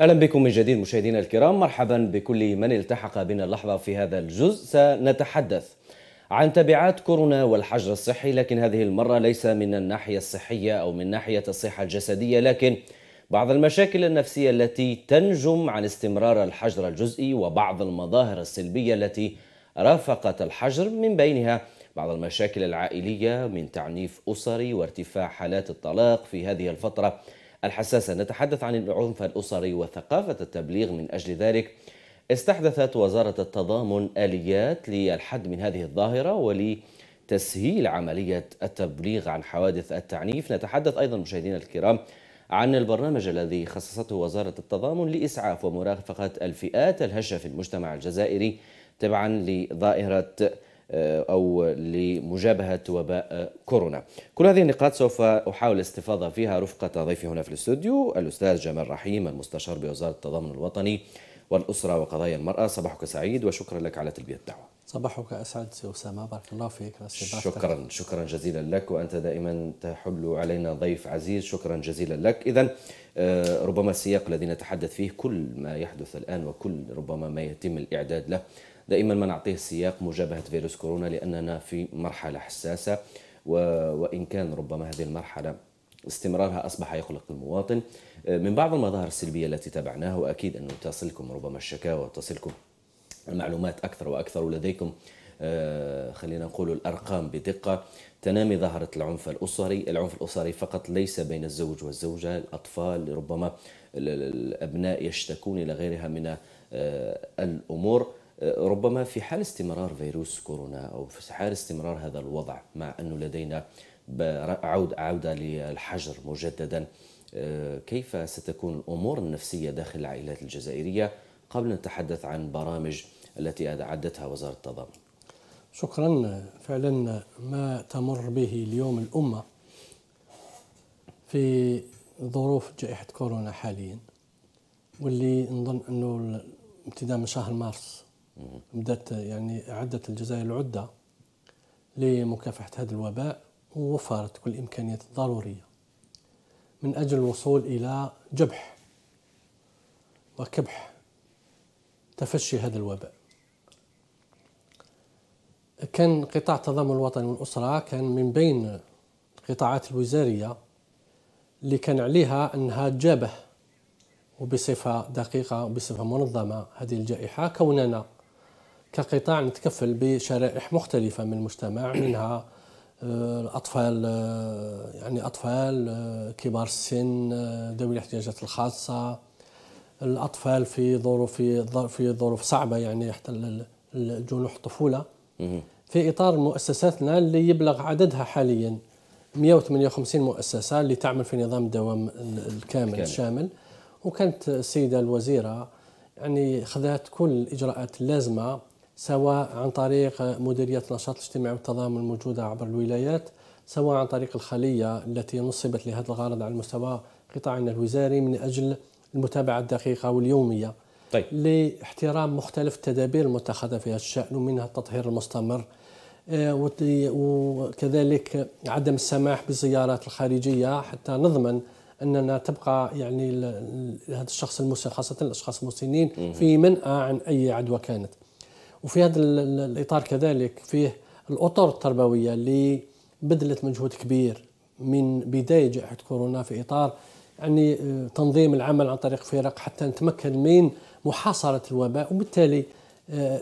اهلا بكم من جديد مشاهدينا الكرام مرحبا بكل من التحق بنا اللحظه في هذا الجزء سنتحدث عن تبعات كورونا والحجر الصحي لكن هذه المره ليس من الناحيه الصحيه او من ناحيه الصحه الجسديه لكن بعض المشاكل النفسيه التي تنجم عن استمرار الحجر الجزئي وبعض المظاهر السلبيه التي رافقت الحجر من بينها بعض المشاكل العائليه من تعنيف اسري وارتفاع حالات الطلاق في هذه الفتره الحساسة نتحدث عن العنف الأسري وثقافة التبليغ من أجل ذلك استحدثت وزارة التضامن آليات للحد من هذه الظاهرة ولتسهيل عملية التبليغ عن حوادث التعنيف نتحدث أيضا مشاهدينا الكرام عن البرنامج الذي خصصته وزارة التضامن لإسعاف ومرافقة الفئات الهشة في المجتمع الجزائري تبعا لظاهرة آه، أو لمجابهة وباء كورونا كل هذه النقاط سوف أحاول الاستفاضة فيها رفقة ضيفي هنا في الاستوديو الأستاذ جمال رحيم المستشار بوزارة التضامن الوطني والأسرة وقضايا المرأة صباحك سعيد وشكرا لك على تلبية الدعوة صباحك اسعد سي اسامه بارك الله فيك شكرا شكرا جزيلا لك وانت دائما تحل علينا ضيف عزيز شكرا جزيلا لك اذا آه، ربما السياق الذي نتحدث فيه كل ما يحدث الان وكل ربما ما يتم الاعداد له دائما ما نعطيه سياق مجابهة فيروس كورونا لأننا في مرحلة حساسة وإن كان ربما هذه المرحلة استمرارها أصبح يقلق المواطن آه، من بعض المظاهر السلبية التي تابعناها وأكيد أنه تصلكم ربما الشكاوى تصلكم المعلومات أكثر وأكثر لديكم آه، خلينا نقول الأرقام بدقة تنامي ظاهرة العنف الأسري العنف الأسري فقط ليس بين الزوج والزوجة الأطفال ربما الأبناء يشتكون إلى غيرها من آه، الأمور ربما في حال استمرار فيروس كورونا او في حال استمرار هذا الوضع مع انه لدينا عود عوده للحجر مجددا آه، كيف ستكون الامور النفسيه داخل العائلات الجزائريه قبل نتحدث عن برامج التي اعدتها وزاره التضامن. شكرا فعلا ما تمر به اليوم الامه في ظروف جائحه كورونا حاليا واللي نظن انه ابتداء من شهر مارس بدأت يعني أعدت الجزائر العدة لمكافحة هذا الوباء ووفرت كل الإمكانيات الضرورية من أجل الوصول إلى جبح وكبح تفشي هذا الوباء كان قطاع التضامن الوطني والأسرة كان من بين القطاعات الوزارية اللي كان عليها أنها تجابه وبصفة دقيقة وبصفة منظمة هذه الجائحة كوننا كقطاع نتكفل بشرائح مختلفه من المجتمع منها آه، الاطفال آه، يعني اطفال آه، كبار السن ذوي الاحتياجات الخاصه الاطفال في ظروف في ظروف صعبه يعني حتى الجنوح الطفوله في اطار مؤسساتنا اللي يبلغ عددها حاليا 158 مؤسسه اللي تعمل في نظام الدوام الكامل الشامل وكانت السيده الوزيره يعني خذات كل الاجراءات اللازمه سواء عن طريق مديرية النشاط الاجتماعي والتضامن الموجودة عبر الولايات سواء عن طريق الخلية التي نصبت لهذا الغرض على مستوى قطاعنا الوزاري من أجل المتابعة الدقيقة واليومية طيب. لاحترام مختلف التدابير المتخذة في هذا الشأن ومنها التطهير المستمر آه، وكذلك عدم السماح بالزيارات الخارجية حتى نضمن اننا تبقى يعني هذا الشخص المسن خاصه الاشخاص المسنين في منأى عن اي عدوى كانت. وفي هذا الاطار كذلك فيه الاطر التربويه اللي بذلت مجهود كبير من بدايه جائحه كورونا في اطار يعني آه، تنظيم العمل عن طريق فرق حتى نتمكن من محاصره الوباء وبالتالي آه،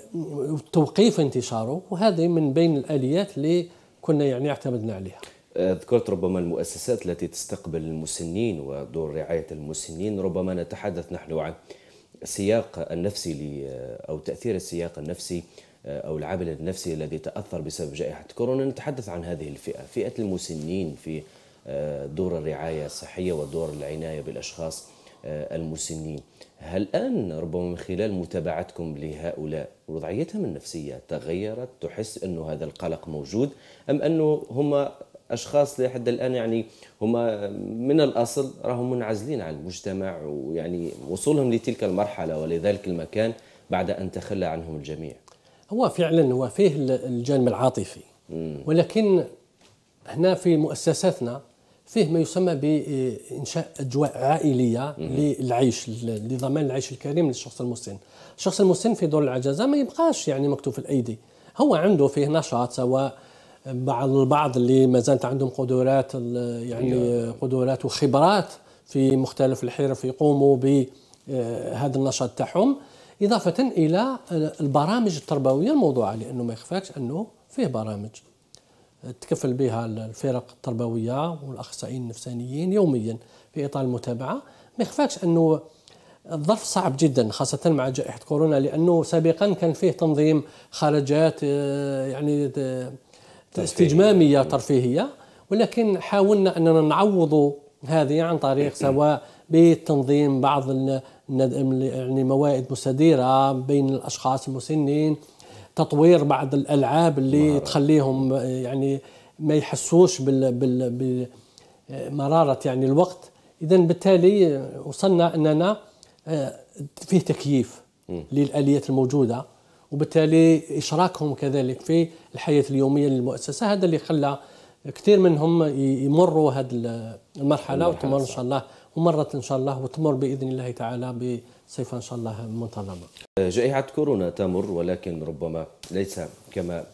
توقيف انتشاره وهذه من بين الاليات اللي كنا يعني اعتمدنا عليها. آه، ذكرت ربما المؤسسات التي تستقبل المسنين ودور رعايه المسنين ربما نتحدث نحن عن السياق النفسي أو تأثير السياق النفسي آه، أو العامل النفسي الذي تأثر بسبب جائحة كورونا نتحدث عن هذه الفئة فئة المسنين في آه، دور الرعاية الصحية ودور العناية بالأشخاص آه، المسنين هل الآن ربما من خلال متابعتكم لهؤلاء وضعيتهم النفسية تغيرت تحس أنه هذا القلق موجود أم أنه هم اشخاص لحد الان يعني هما من الاصل راهم منعزلين عن المجتمع ويعني وصولهم لتلك المرحله ولذلك المكان بعد ان تخلى عنهم الجميع. هو فعلا هو فيه الجانب العاطفي ولكن هنا في مؤسساتنا فيه ما يسمى بانشاء اجواء عائليه للعيش لضمان العيش الكريم للشخص المسن. الشخص المسن في دور العجزه ما يبقاش يعني مكتوف الايدي. هو عنده فيه نشاط سواء مع البعض اللي ما زالت عندهم قدرات يعني أيوة. قدرات وخبرات في مختلف الحرف يقوموا بهذا آه، النشاط تاعهم اضافه الى البرامج التربويه الموضوعه لانه ما يخفاكش انه فيه برامج تكفل بها الفرق التربويه والاخصائيين النفسانيين يوميا في اطار المتابعه ما يخفاكش انه الظرف صعب جدا خاصة مع جائحة كورونا لأنه سابقا كان فيه تنظيم خرجات آه، يعني استجماميه ترفيهيه ولكن حاولنا اننا نعوض هذه عن طريق سواء بتنظيم بعض يعني موائد مستديره بين الاشخاص المسنين تطوير بعض الالعاب اللي مهارة. تخليهم يعني ما يحسوش بال بال بمراره يعني الوقت اذا بالتالي وصلنا اننا آه، فيه تكييف للاليات الموجوده وبالتالي إشراكهم كذلك في الحياة اليومية للمؤسسة هذا اللي خلى كثير منهم يمروا هذه المرحلة وتمر إن شاء الله ومرت إن شاء الله وتمر بإذن الله تعالى بصفة إن شاء الله منتظمة جائحة كورونا تمر ولكن ربما ليس كما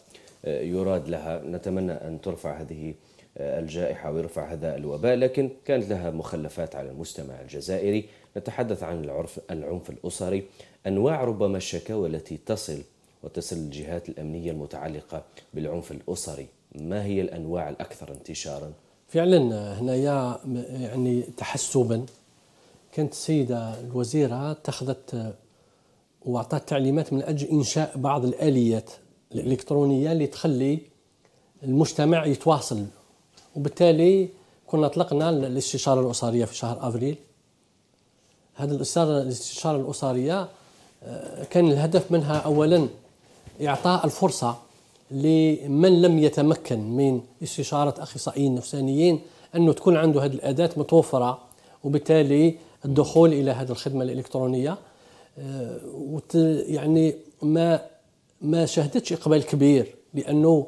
يراد لها نتمنى أن ترفع هذه الجائحة ويرفع هذا الوباء لكن كانت لها مخلفات على المجتمع الجزائري نتحدث عن العرف العنف الأسري أنواع ربما الشكاوى التي تصل وتصل الجهات الأمنية المتعلقة بالعنف الأسري ما هي الأنواع الأكثر انتشارا؟ فعلا هنايا يعني تحسبا كانت السيدة الوزيرة اتخذت واعطت تعليمات من اجل انشاء بعض الاليات الالكترونيه اللي تخلي المجتمع يتواصل وبالتالي كنا اطلقنا الاستشاره الاسريه في شهر افريل هذا الاستشاره الاستشارة الأسرية آه، كان الهدف منها أولا إعطاء الفرصة لمن لم يتمكن من استشارة أخصائيين نفسانيين أنه تكون عنده هذه الأداة متوفرة وبالتالي الدخول إلى هذه الخدمة الإلكترونية آه، يعني ما ما شهدتش إقبال كبير لأنه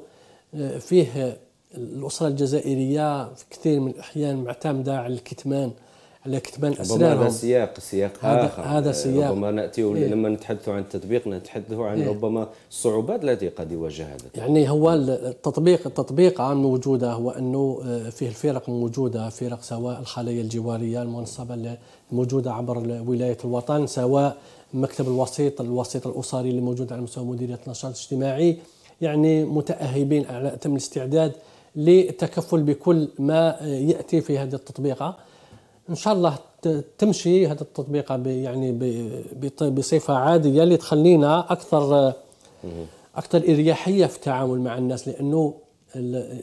آه، فيه الأسرة الجزائرية في كثير من الأحيان معتمدة على الكتمان على كتمان اسنانهم هذا سياق سياق هذا اخر هذا سياق ربما ناتي إيه؟ لما نتحدث عن التطبيق نتحدث عن إيه؟ ربما الصعوبات التي قد يواجهها يعني هو التطبيق التطبيق عام موجوده هو انه آه، فيه الفرق موجوده فرق سواء الخلايا الجواريه المنصبه الموجوده عبر ولايه الوطن سواء مكتب الوسيط الوسيط الاسري اللي موجود على مستوى مديريه النشاط الاجتماعي يعني متاهبين على اتم الاستعداد للتكفل بكل ما آه، ياتي في هذه التطبيقه ان شاء الله تمشي هذه التطبيقه يعني بصفه عاديه اللي تخلينا اكثر اكثر اريحيه في التعامل مع الناس لانه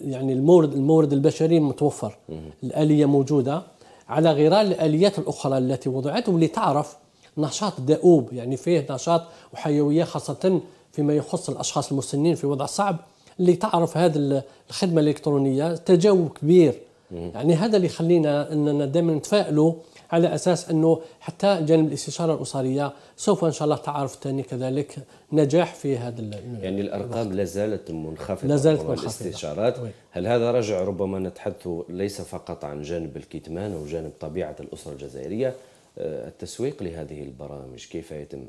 يعني المورد المورد البشري متوفر الاليه موجوده على غرار الاليات الاخرى التي وضعت واللي تعرف نشاط دؤوب يعني فيه نشاط وحيويه خاصه فيما يخص الاشخاص المسنين في وضع صعب اللي تعرف هذه الخدمه الالكترونيه تجاوب كبير يعني هذا اللي يخلينا اننا دائما نتفائلوا على اساس انه حتى جانب الاستشاره الاسريه سوف ان شاء الله تعرف ثاني كذلك نجاح في هذا يعني الارقام لا زالت منخفضه لا زالت منخفضه الاستشارات هل هذا رجع ربما نتحدث ليس فقط عن جانب الكتمان او جانب طبيعه الاسره الجزائريه آه، التسويق لهذه البرامج كيف يتم؟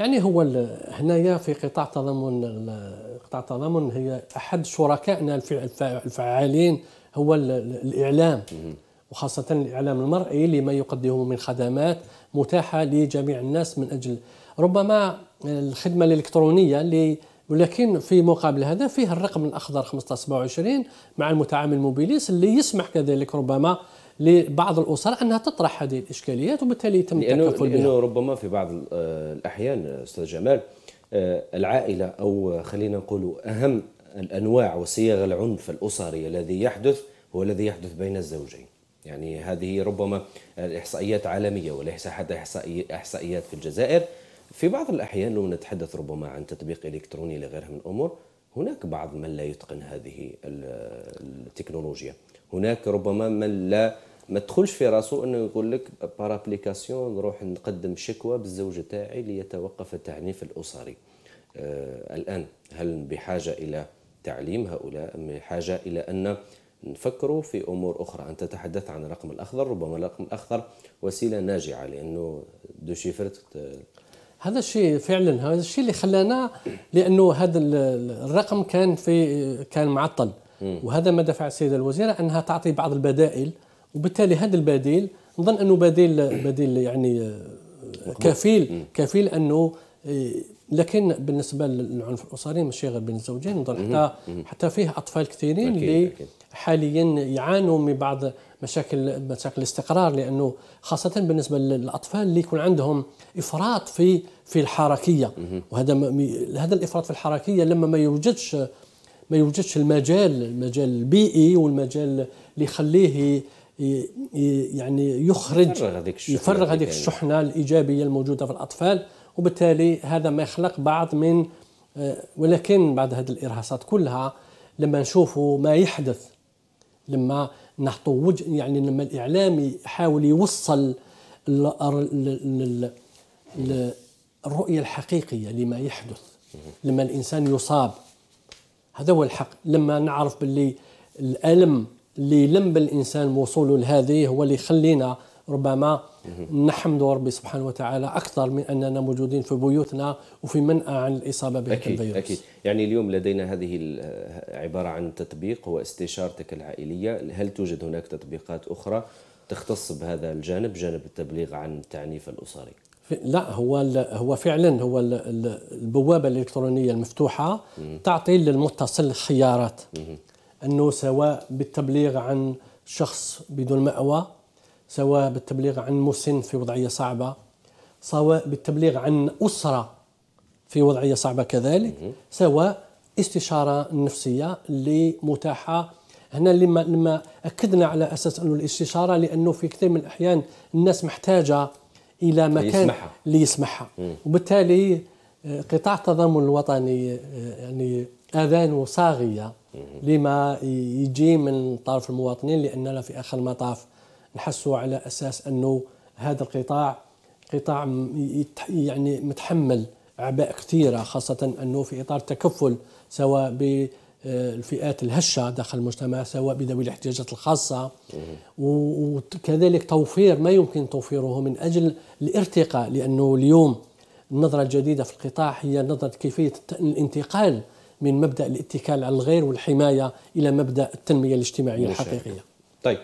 يعني هو هنايا في قطاع تضامن قطاع تضامن هي احد شركائنا الفعالين هو الاعلام وخاصه الاعلام المرئي لما يقدمه من خدمات متاحه لجميع الناس من اجل ربما الخدمه الالكترونيه اللي ولكن في مقابل هذا فيه الرقم الاخضر 1527 مع المتعامل موبيليس اللي يسمح كذلك ربما لبعض الاسر انها تطرح هذه الاشكاليات وبالتالي يتم التكفل بها لانه ربما في بعض آه، الاحيان استاذ جمال آه، العائله او خلينا نقول اهم الانواع وصيغ العنف الاسري الذي يحدث هو الذي يحدث بين الزوجين يعني هذه ربما الاحصائيات عالميه وليس حتى احصائيات في الجزائر في بعض الاحيان لو نتحدث ربما عن تطبيق الكتروني لغيرها من الامور هناك بعض من لا يتقن هذه التكنولوجيا هناك ربما من لا ما تدخلش في راسه انه يقول لك بارابليكاسيون نروح نقدم شكوى بالزوج تاعي ليتوقف التعنيف الاسري آه الان هل بحاجه الى تعليم هؤلاء ام بحاجه الى ان نفكروا في امور اخرى انت تتحدث عن الرقم الاخضر ربما الرقم الاخضر وسيله ناجعه لانه دو شيفرت آه. هذا الشيء فعلا هذا الشيء اللي خلانا لانه هذا الرقم كان في كان معطل وهذا ما دفع السيده الوزيره انها تعطي بعض البدائل وبالتالي هذا البديل نظن انه بديل بديل يعني آه، كفيل كفيل انه آه، لكن بالنسبه للعنف الاسري ماشي غير بين الزوجين نظن حتى حتى فيه اطفال كثيرين اللي حاليا يعانوا من بعض مشاكل مشاكل الاستقرار لانه خاصه بالنسبه للاطفال اللي يكون عندهم افراط في في الحركيه وهذا هذا الافراط في الحركيه لما ما يوجدش ما يوجدش المجال المجال البيئي والمجال اللي يخليه يعني يخرج يفرغ هذيك الشحنه, يفرغ هذيك الشحنة الايجابيه الموجوده في الاطفال وبالتالي هذا ما يخلق بعض من آه، ولكن بعد هذه الارهاصات كلها لما نشوفوا ما يحدث لما نحطوا وجه يعني لما الاعلام يحاول يوصل الرؤيه الحقيقيه لما يحدث لما الانسان يصاب هذا هو الحق لما نعرف باللي الالم اللي لم بالانسان وصوله لهذه هو اللي يخلينا ربما نحمد ربي سبحانه وتعالى اكثر من اننا موجودين في بيوتنا وفي منأى عن الاصابه بهذا أكيد الفيروس. اكيد يعني اليوم لدينا هذه آه، عباره عن تطبيق هو استشارتك العائليه، هل توجد هناك تطبيقات اخرى تختص بهذا الجانب، جانب التبليغ عن التعنيف الاسري؟ لا هو هو فعلا هو البوابه الالكترونيه المفتوحه تعطي للمتصل خيارات انه سواء بالتبليغ عن شخص بدون مأوى سواء بالتبليغ عن مسن في وضعيه صعبه سواء بالتبليغ عن اسره في وضعيه صعبه كذلك سواء استشاره نفسيه اللي متاحه هنا لما لما اكدنا على اساس انه الاستشاره لانه في كثير من الاحيان الناس محتاجه الى مكان اللي يسمحها وبالتالي آه، قطاع التضامن الوطني آه، يعني اذان صاغيه لما يجي من طرف المواطنين لاننا في اخر المطاف نحسوا على اساس انه هذا القطاع قطاع يعني متحمل اعباء كثيره خاصه انه في اطار التكفل سواء ب آه، الفئات الهشه داخل المجتمع سواء بذوي الاحتياجات الخاصه وكذلك توفير ما يمكن توفيره من اجل الارتقاء لانه اليوم النظره الجديده في القطاع هي نظره كيفيه الانتقال من مبدا الاتكال على الغير والحمايه الى مبدا التنميه الاجتماعيه الحقيقيه. طيب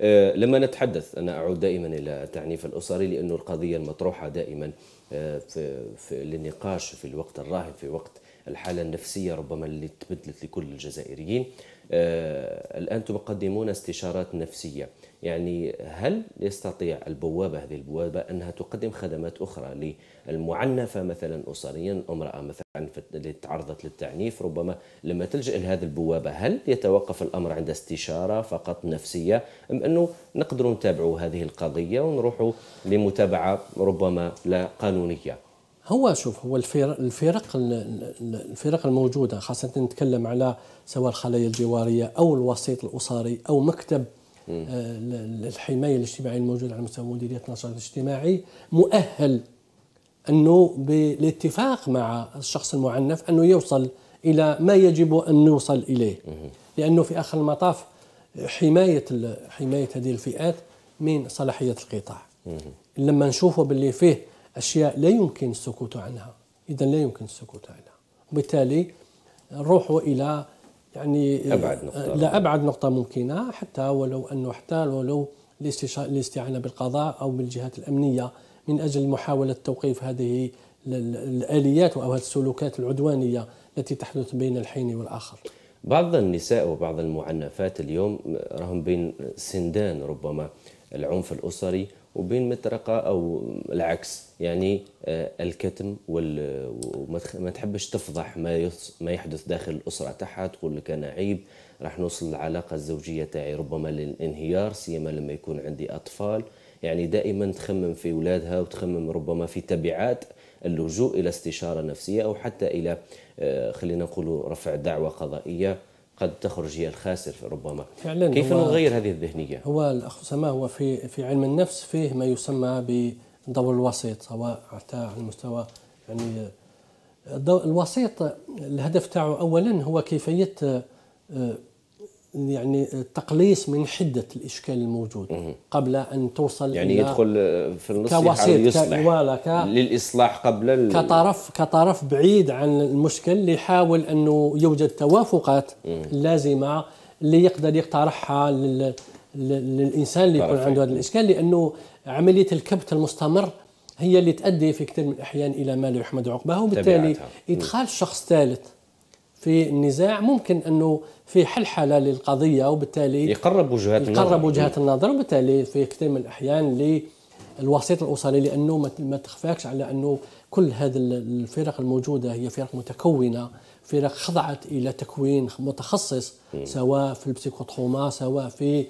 آه، لما نتحدث انا اعود دائما الى التعنيف الاسري لانه القضيه المطروحه دائما آه، في, في للنقاش في الوقت الراهن في وقت الحالة النفسية ربما اللي تبدلت لكل الجزائريين آه، الآن تقدمون استشارات نفسية يعني هل يستطيع البوابة هذه البوابة أنها تقدم خدمات أخرى للمعنفة مثلا أسريا امرأة مثلا اللي تعرضت للتعنيف ربما لما تلجأ لهذه البوابة هل يتوقف الأمر عند استشارة فقط نفسية أم أنه نقدر نتابع هذه القضية ونروح لمتابعة ربما لا قانونية هو شوف هو الفرق الفرق الموجوده خاصه نتكلم على سواء الخلايا الجواريه او الوسيط الاسري او مكتب الحمايه آه، الاجتماعيه الموجود على مستوى مديريه النشاط الاجتماعي مؤهل انه بالاتفاق مع الشخص المعنف انه يوصل الى ما يجب ان نوصل اليه لانه في اخر المطاف حمايه حمايه هذه الفئات من صلاحيه القطاع لما نشوفوا باللي فيه أشياء لا يمكن السكوت عنها إذا لا يمكن السكوت عنها وبالتالي نروح إلى يعني آه، أبعد آه، نقطة لا أبعد نقطة ممكنة حتى ولو أنه حتى ولو الاستعانة بالقضاء أو بالجهات الأمنية من أجل محاولة توقيف هذه الآليات أو هذه السلوكات العدوانية التي تحدث بين الحين والآخر بعض النساء وبعض المعنفات اليوم راهم بين سندان ربما العنف الأسري وبين مطرقه او العكس يعني آه، الكتم وما تحبش تفضح ما ما يحدث داخل الاسره تاعها تقول لك انا عيب راح نوصل العلاقه الزوجيه تاعي ربما للانهيار سيما لما يكون عندي اطفال يعني دائما تخمم في اولادها وتخمم ربما في تبعات اللجوء الى استشاره نفسيه او حتى الى آه، خلينا نقول رفع دعوه قضائيه قد تخرج هي الخاسر ربما فعلا كيف نغير هذه الذهنية؟ هو الأخ أسامة هو في في علم النفس فيه ما يسمى بدور الوسيط سواء حتى على المستوى يعني الوسيط الهدف تاعه أولا هو كيفية آه، يعني تقليص من حده الاشكال الموجود قبل ان توصل يعني إلى يدخل في النص كوسيط كوالا ك... للاصلاح قبل ال... كطرف كطرف بعيد عن المشكل يحاول انه يوجد توافقات لازمه اللي يقدر يقترحها لل... للانسان اللي يكون عنده هذا الاشكال لانه عمليه الكبت المستمر هي اللي تؤدي في كثير من الاحيان الى ما لا يحمد عقباه وبالتالي ادخال شخص ثالث في النزاع ممكن انه في حلحله للقضيه وبالتالي يقرب وجهات النظر يقرب وجهات إيه. النظر وبالتالي في كثير من الاحيان للوسيط الاسري لانه ما تخفاكش على انه كل هذه الفرق الموجوده هي فرق متكونه فرق خضعت الى تكوين متخصص إيه. سواء في البسيكوتروما سواء في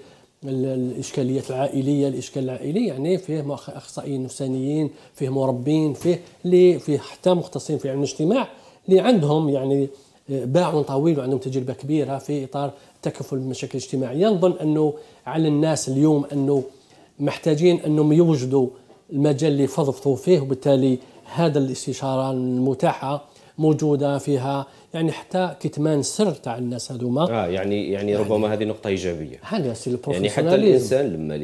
الاشكاليات العائليه الاشكال العائلي يعني فيه اخصائيين نفسانيين فيه مربين فيه اللي فيه حتى مختصين في علم الاجتماع اللي عندهم يعني باعوا طويل وعندهم تجربه كبيره في اطار التكفل بالمشاكل الاجتماعيه نظن انه على الناس اليوم انه محتاجين انهم يوجدوا المجال اللي فضفضوا فيه وبالتالي هذا الاستشاره المتاحه موجوده فيها يعني حتى كتمان سر تاع الناس هذوما اه يعني يعني, يعني ربما يعني هذه نقطه ايجابيه هذا يعني حتى الانسان لما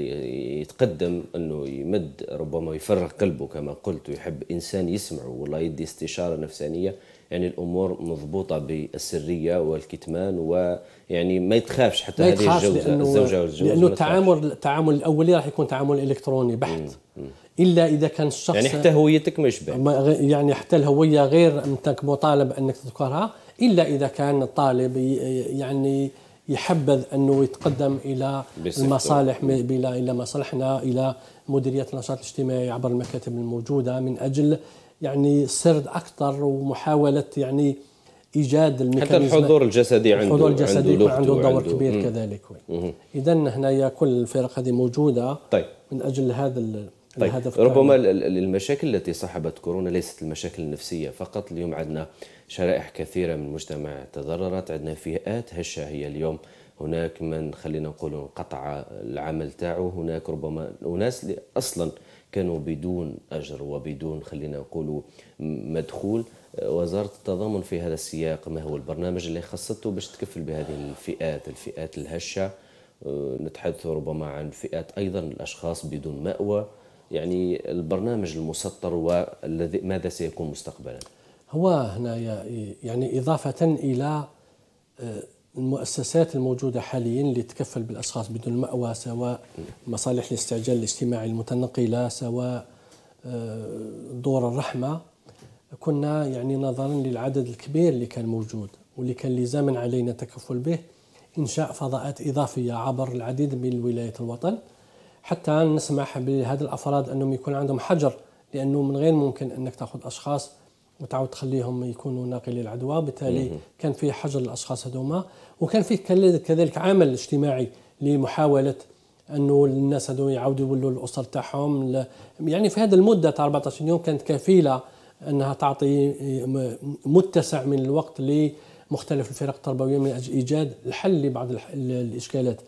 يتقدم انه يمد ربما يفرغ قلبه كما قلت ويحب انسان يسمعه والله يدي استشاره نفسانيه يعني الامور مضبوطه بالسريه والكتمان ويعني ما يتخافش حتى ما يتخافش هذه الزوجه والزوج لانه التعامل التعامل الاولي راح يكون تعامل الكتروني بحت مم. مم. الا اذا كان الشخص يعني حتى هويتك مش باينه يعني حتى الهويه غير انك مطالب انك تذكرها الا اذا كان الطالب يعني يحبذ انه يتقدم الى المصالح الى الى مصالحنا الى مديريه النشاط الاجتماعي عبر المكاتب الموجوده من اجل يعني سرد اكثر ومحاوله يعني ايجاد الميكانيزم حتى الحضور الجسدي عنده الحضور الجسدي عنده, عنده دور عنده كبير مم. كذلك اذا هنايا كل الفرق هذه موجوده طيب. من اجل هذا طيب ربما المشاكل التي صاحبت كورونا ليست المشاكل النفسيه فقط اليوم عندنا شرائح كثيره من المجتمع تضررت عندنا فئات هشه هي اليوم هناك من خلينا نقول انقطع العمل تاعه هناك ربما اناس اللي اصلا كانوا بدون اجر وبدون خلينا نقولوا مدخول وزاره التضامن في هذا السياق ما هو البرنامج اللي خصته باش تكفل بهذه الفئات الفئات الهشه أه، نتحدث ربما عن فئات ايضا الاشخاص بدون ماوى يعني البرنامج المسطر والذي ماذا سيكون مستقبلا؟ هو هنا يعني إضافة إلى آه، المؤسسات الموجودة حاليا اللي تكفل بالأشخاص بدون مأوى سواء مصالح الاستعجال الاجتماعي المتنقلة سواء آه، دور الرحمة كنا يعني نظرا للعدد الكبير اللي كان موجود واللي كان لزاما علينا التكفل به إنشاء فضاءات إضافية عبر العديد من ولايات الوطن حتى نسمح بهذا الافراد انهم يكون عندهم حجر لانه من غير ممكن انك تاخذ اشخاص وتعاود تخليهم يكونوا ناقلي العدوى بالتالي كان في حجر الاشخاص هذوما وكان فيه كذلك عمل اجتماعي لمحاوله انه الناس هذو يعاودوا يولوا الاسر تاعهم يعني في هذه المده تاع 14 يوم كانت كفيله انها تعطي متسع من الوقت لمختلف الفرق التربويه من اجل ايجاد الحل لبعض الاشكالات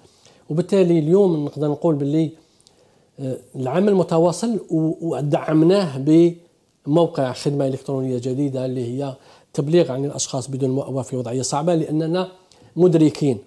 وبالتالي اليوم نقدر نقول باللي العمل متواصل ودعمناه بموقع خدمة إلكترونية جديدة اللي هي تبليغ عن الأشخاص بدون مأوى في وضعية صعبة لأننا مدركين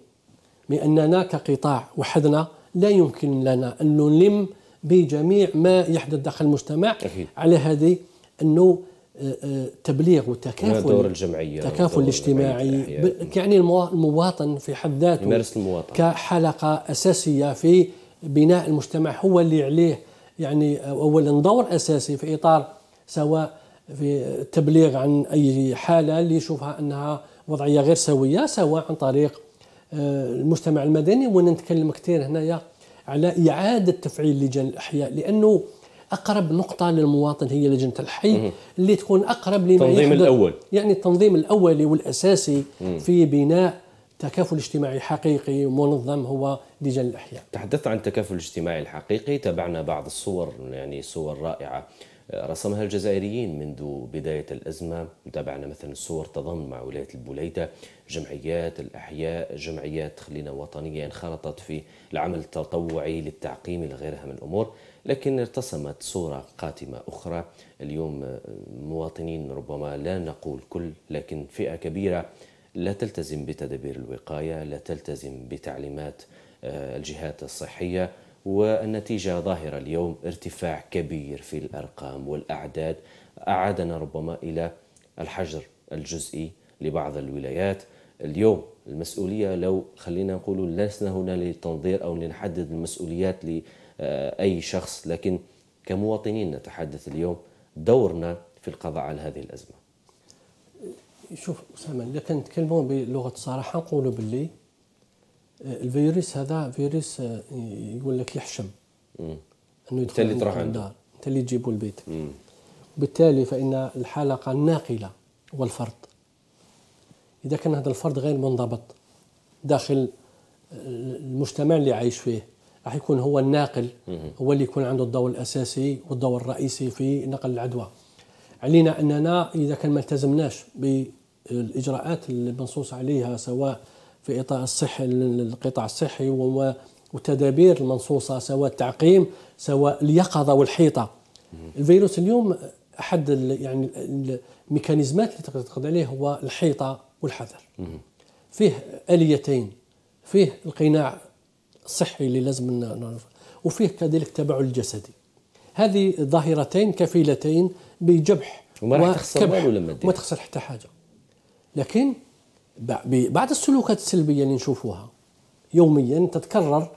بأننا كقطاع وحدنا لا يمكن لنا أن نلم بجميع ما يحدث داخل المجتمع أكيد. على هذه أنه آه، آه، تبليغ وتكافل دور الجمعيه التكافل الاجتماعي يعني, يعني المواطن في حد ذاته يمارس المواطن كحلقه اساسيه في بناء المجتمع هو اللي عليه يعني اولا دور اساسي في اطار سواء في التبليغ عن اي حاله اللي يشوفها انها وضعيه غير سويه سواء عن طريق آه، المجتمع المدني وانا نتكلم كثير هنايا على اعاده تفعيل لجان الاحياء لانه اقرب نقطه للمواطن هي لجنه الحي اللي تكون اقرب لما التنظيم الاول يعني التنظيم الاولي والاساسي في بناء تكافل اجتماعي حقيقي منظم هو لجان الاحياء. تحدثت عن التكافل الاجتماعي الحقيقي، تابعنا بعض الصور يعني صور رائعه آه، رسمها الجزائريين منذ بدايه الازمه، تابعنا مثلا صور تضم مع ولايه البوليده، جمعيات الاحياء، جمعيات خلينا وطنيه انخرطت في العمل التطوعي للتعقيم لغيرها من الامور، لكن ارتسمت صوره قاتمه اخرى، اليوم آه، مواطنين ربما لا نقول كل لكن فئه كبيره لا تلتزم بتدابير الوقايه، لا تلتزم بتعليمات آه، الجهات الصحيه والنتيجه ظاهره اليوم ارتفاع كبير في الارقام والاعداد اعادنا ربما الى الحجر الجزئي لبعض الولايات اليوم المسؤوليه لو خلينا نقول لسنا هنا للتنظير او لنحدد المسؤوليات لاي شخص لكن كمواطنين نتحدث اليوم دورنا في القضاء على هذه الازمه شوف اسامه الا كنتكلموا بلغه الصراحه نقولوا باللي آه، الفيروس هذا فيروس آه، يقول لك يحشم مم. انه يدخل انت اللي تروح الدار انت اللي تجيبه لبيتك وبالتالي فان الحلقه الناقله هو الفرد اذا كان هذا الفرد غير منضبط داخل آه، المجتمع اللي عايش فيه راح يكون هو الناقل هو اللي يكون عنده الدور الاساسي والدور الرئيسي في نقل العدوى علينا اننا اذا كان ما التزمناش الاجراءات اللي منصوص عليها سواء في اطار الصحي القطاع الصحي والتدابير المنصوصه سواء التعقيم سواء اليقظه والحيطه الفيروس اليوم احد يعني الميكانيزمات اللي تقدر تقضي عليه هو الحيطه والحذر فيه اليتين فيه القناع الصحي اللي لازم نعرف وفيه كذلك التباعد الجسدي هذه ظاهرتين كفيلتين بجبح وما راح تخسر ولا ما تخسر حتى حاجه لكن بعض السلوكات السلبيه اللي نشوفوها يوميا تتكرر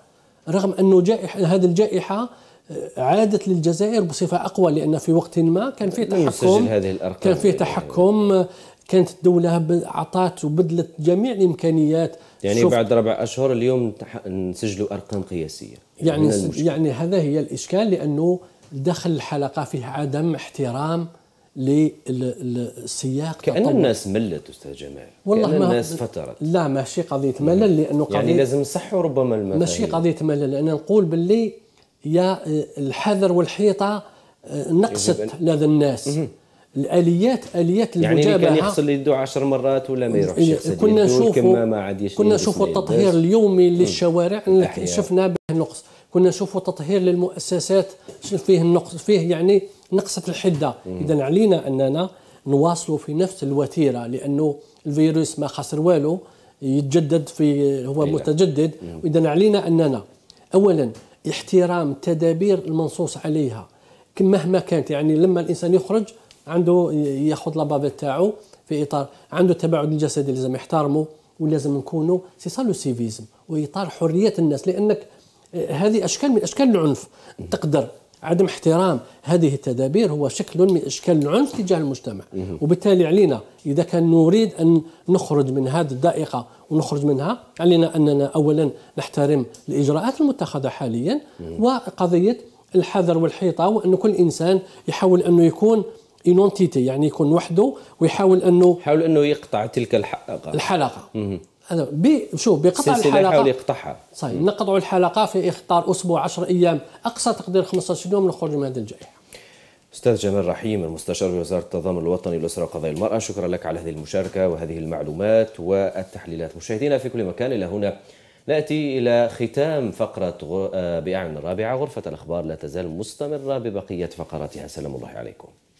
رغم انه جائحه هذه الجائحه آه، عادت للجزائر بصفه اقوى لان في وقت ما كان فيه تحكم هذه الارقام كان فيه تحكم آه، كانت الدولة أعطت وبدلت جميع الإمكانيات يعني بعد ربع أشهر اليوم نسجلوا أرقام قياسية يعني يعني هذا هي الإشكال لأنه دخل الحلقة فيه عدم احترام للسياق كان تطور. الناس ملت استاذ جمال والله كأن ما الناس فترت لا ماشي قضيه ملل لانه يعني قضيه يعني لازم نصحوا ربما المثل ماشي قضيه ملل انا نقول باللي يا آه، الحذر والحيطه آه، نقصت لدى الناس الاليات اليات يعني المجابهه يعني كان يغسل يده 10 مرات ولا ما يروحش يغسل كنا نشوفوا كنا نشوفوا التطهير اليومي للشوارع شفنا به نقص كنا نشوفوا تطهير للمؤسسات فيه النقص فيه يعني نقصة الحدة إذا علينا أننا نواصلوا في نفس الوتيرة لأنه الفيروس ما خسر والو يتجدد في هو إيه. متجدد وإذا علينا أننا أولا احترام التدابير المنصوص عليها مهما كانت يعني لما الإنسان يخرج عنده ياخذ لابافي تاعو في اطار عنده التباعد الجسدي لازم يحترمه ولازم نكونوا سي سا لو سيفيزم واطار حريه الناس لانك هذه اشكال من اشكال العنف تقدر عدم احترام هذه التدابير هو شكل من اشكال العنف تجاه المجتمع وبالتالي علينا اذا كان نريد ان نخرج من هذه الضائقه ونخرج منها علينا اننا اولا نحترم الاجراءات المتخذه حاليا وقضيه الحذر والحيطه وان كل انسان يحاول انه يكون اينونتيتي يعني يكون وحده ويحاول انه يحاول انه يقطع تلك الحلقه الحلقه انا بي شوف بقطع الحلقه يحاول يقطعها صحيح نقطعوا الحلقه في اختار اسبوع 10 ايام اقصى تقدير 15 يوم للخروج من هذه الجائحه استاذ جمال رحيم المستشار في وزاره التضامن الوطني للاسره وقضايا المراه شكرا لك على هذه المشاركه وهذه المعلومات والتحليلات مشاهدينا في كل مكان الى هنا ناتي الى ختام فقره غر... الرابعه آه، غرفه الاخبار لا تزال مستمره ببقيه فقراتها سلام الله عليكم